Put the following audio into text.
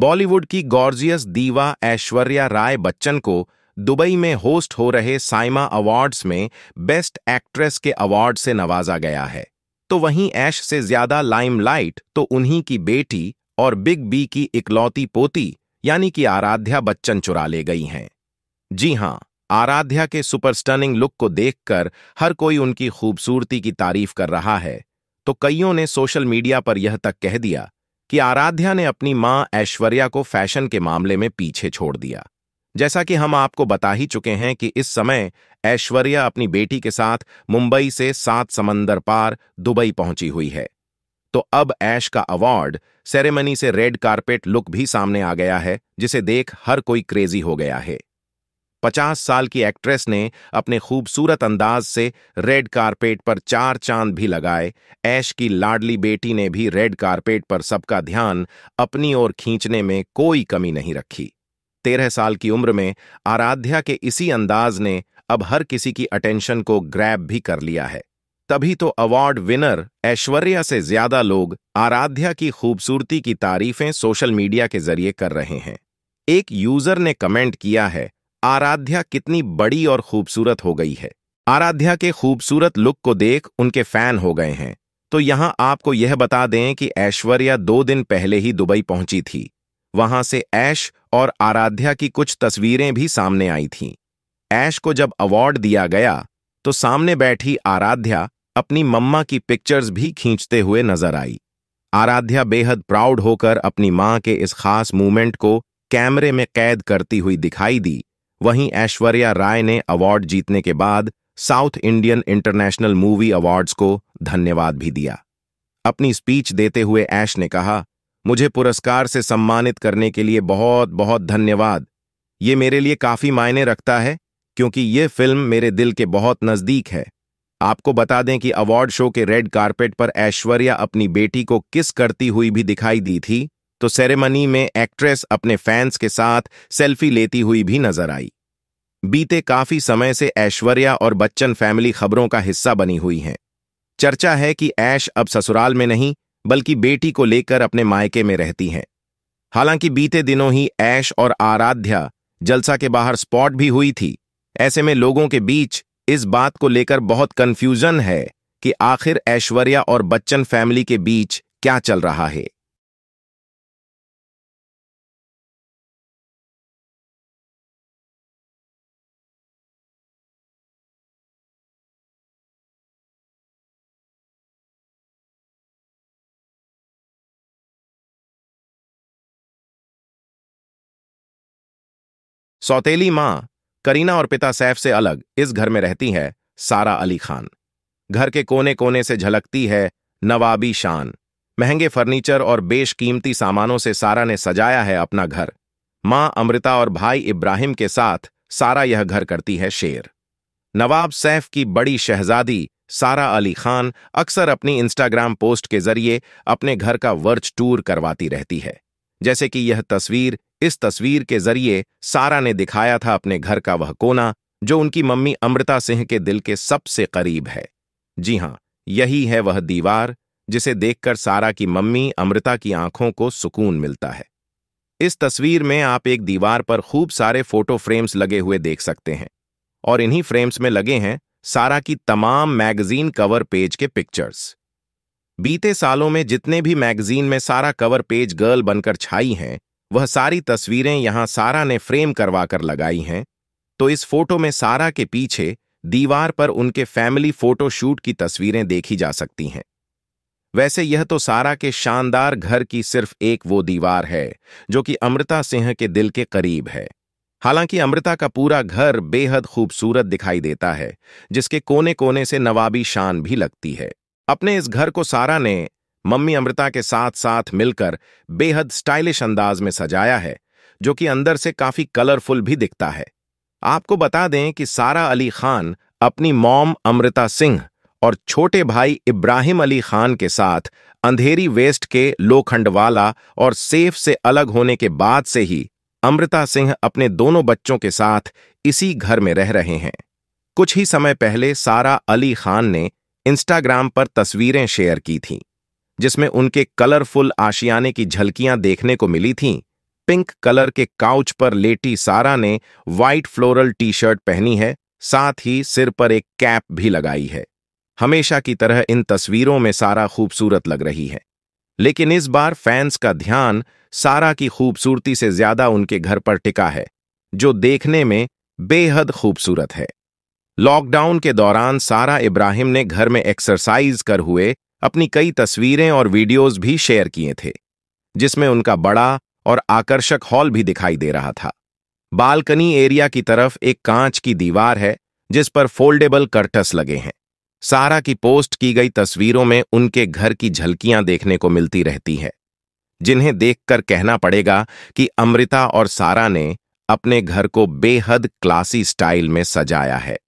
बॉलीवुड की गॉर्जियस दीवा ऐश्वर्या राय बच्चन को दुबई में होस्ट हो रहे साइमा अवार्ड्स में बेस्ट एक्ट्रेस के अवार्ड से नवाजा गया है तो वहीं ऐश से ज्यादा लाइमलाइट तो उन्हीं की बेटी और बिग बी की इकलौती पोती यानी कि आराध्या बच्चन चुरा ले गई हैं जी हां आराध्या के सुपर स्टर्निंग लुक को देखकर हर कोई उनकी खूबसूरती की तारीफ कर रहा है तो कईयों ने सोशल मीडिया पर यह तक कह दिया कि आराध्या ने अपनी मां ऐश्वर्या को फैशन के मामले में पीछे छोड़ दिया जैसा कि हम आपको बता ही चुके हैं कि इस समय ऐश्वर्या अपनी बेटी के साथ मुंबई से सात समंदर पार दुबई पहुंची हुई है तो अब ऐश का अवार्ड सेरेमनी से रेड कारपेट लुक भी सामने आ गया है जिसे देख हर कोई क्रेजी हो गया है पचास साल की एक्ट्रेस ने अपने खूबसूरत अंदाज से रेड कारपेट पर चार चांद भी लगाए ऐश की लाडली बेटी ने भी रेड कारपेट पर सबका ध्यान अपनी ओर खींचने में कोई कमी नहीं रखी तेरह साल की उम्र में आराध्या के इसी अंदाज ने अब हर किसी की अटेंशन को ग्रैब भी कर लिया है तभी तो अवार्ड विनर ऐश्वर्या से ज्यादा लोग आराध्या की खूबसूरती की तारीफें सोशल मीडिया के जरिए कर रहे हैं एक यूजर ने कमेंट किया है आराध्या कितनी बड़ी और खूबसूरत हो गई है आराध्या के खूबसूरत लुक को देख उनके फैन हो गए हैं तो यहां आपको यह बता दें कि ऐश्वर्या दो दिन पहले ही दुबई पहुंची थी वहां से ऐश और आराध्या की कुछ तस्वीरें भी सामने आई थीं ऐश को जब अवार्ड दिया गया तो सामने बैठी आराध्या अपनी मम्मा की पिक्चर्स भी खींचते हुए नजर आई आराध्या बेहद प्राउड होकर अपनी मां के इस खास मूवमेंट को कैमरे में कैद करती हुई दिखाई दी वहीं ऐश्वर्या राय ने अवार्ड जीतने के बाद South Indian International Movie Awards को धन्यवाद भी दिया अपनी स्पीच देते हुए ऐश ने कहा मुझे पुरस्कार से सम्मानित करने के लिए बहुत बहुत धन्यवाद ये मेरे लिए काफी मायने रखता है क्योंकि ये फिल्म मेरे दिल के बहुत नजदीक है आपको बता दें कि अवार्ड शो के रेड कार्पेट पर ऐश्वर्या अपनी बेटी को किस करती हुई भी दिखाई दी थी तो सेरेमनी में एक्ट्रेस अपने फैंस के साथ सेल्फी लेती हुई भी नजर आई बीते काफी समय से ऐश्वर्या और बच्चन फैमिली खबरों का हिस्सा बनी हुई हैं चर्चा है कि ऐश अब ससुराल में नहीं बल्कि बेटी को लेकर अपने मायके में रहती हैं हालांकि बीते दिनों ही ऐश और आराध्या जलसा के बाहर स्पॉट भी हुई थी ऐसे में लोगों के बीच इस बात को लेकर बहुत कंफ्यूजन है कि आखिर ऐश्वर्या और बच्चन फैमिली के बीच क्या चल रहा है सौतेली मां करीना और पिता सैफ से अलग इस घर में रहती है सारा अली खान घर के कोने कोने से झलकती है नवाबी शान महंगे फर्नीचर और बेशकीमती सामानों से सारा ने सजाया है अपना घर मां अमृता और भाई इब्राहिम के साथ सारा यह घर करती है शेर नवाब सैफ की बड़ी शहजादी सारा अली खान अक्सर अपनी इंस्टाग्राम पोस्ट के जरिए अपने घर का वर्च टूर करवाती रहती है जैसे कि यह तस्वीर इस तस्वीर के जरिए सारा ने दिखाया था अपने घर का वह कोना जो उनकी मम्मी अमृता सिंह के दिल के सबसे करीब है जी हां यही है वह दीवार जिसे देखकर सारा की मम्मी अमृता की आंखों को सुकून मिलता है इस तस्वीर में आप एक दीवार पर खूब सारे फोटो फ्रेम्स लगे हुए देख सकते हैं और इन्हीं फ्रेम्स में लगे हैं सारा की तमाम मैगजीन कवर पेज के पिक्चर्स बीते सालों में जितने भी मैगजीन में सारा कवर पेज गर्ल बनकर छाई हैं वह सारी तस्वीरें यहां सारा ने फ्रेम करवा कर लगाई हैं तो इस फोटो में सारा के पीछे दीवार पर उनके फैमिली फोटो शूट की तस्वीरें देखी जा सकती हैं वैसे यह तो सारा के शानदार घर की सिर्फ एक वो दीवार है जो कि अमृता सिंह के दिल के करीब है हालांकि अमृता का पूरा घर बेहद खूबसूरत दिखाई देता है जिसके कोने कोने से नवाबी शान भी लगती है अपने इस घर को सारा ने मम्मी अमृता के साथ साथ मिलकर बेहद स्टाइलिश अंदाज में सजाया है जो कि अंदर से काफी कलरफुल भी दिखता है आपको बता दें कि सारा अली खान अपनी मॉम अमृता सिंह और छोटे भाई इब्राहिम अली खान के साथ अंधेरी वेस्ट के लोखंडवाला और सेफ से अलग होने के बाद से ही अमृता सिंह अपने दोनों बच्चों के साथ इसी घर में रह रहे हैं कुछ ही समय पहले सारा अली खान ने इंस्टाग्राम पर तस्वीरें शेयर की थीं जिसमें उनके कलरफुल आशियाने की झलकियां देखने को मिली थीं, पिंक कलर के काउच पर लेटी सारा ने व्हाइट फ्लोरल टी शर्ट पहनी है साथ ही सिर पर एक कैप भी लगाई है हमेशा की तरह इन तस्वीरों में सारा खूबसूरत लग रही है लेकिन इस बार फैंस का ध्यान सारा की खूबसूरती से ज्यादा उनके घर पर टिका है जो देखने में बेहद खूबसूरत है लॉकडाउन के दौरान सारा इब्राहिम ने घर में एक्सरसाइज कर हुए अपनी कई तस्वीरें और वीडियोस भी शेयर किए थे जिसमें उनका बड़ा और आकर्षक हॉल भी दिखाई दे रहा था बालकनी एरिया की तरफ एक कांच की दीवार है जिस पर फोल्डेबल कर्टस लगे हैं सारा की पोस्ट की गई तस्वीरों में उनके घर की झलकियां देखने को मिलती रहती है जिन्हें देखकर कहना पड़ेगा कि अमृता और सारा ने अपने घर को बेहद क्लासी स्टाइल में सजाया है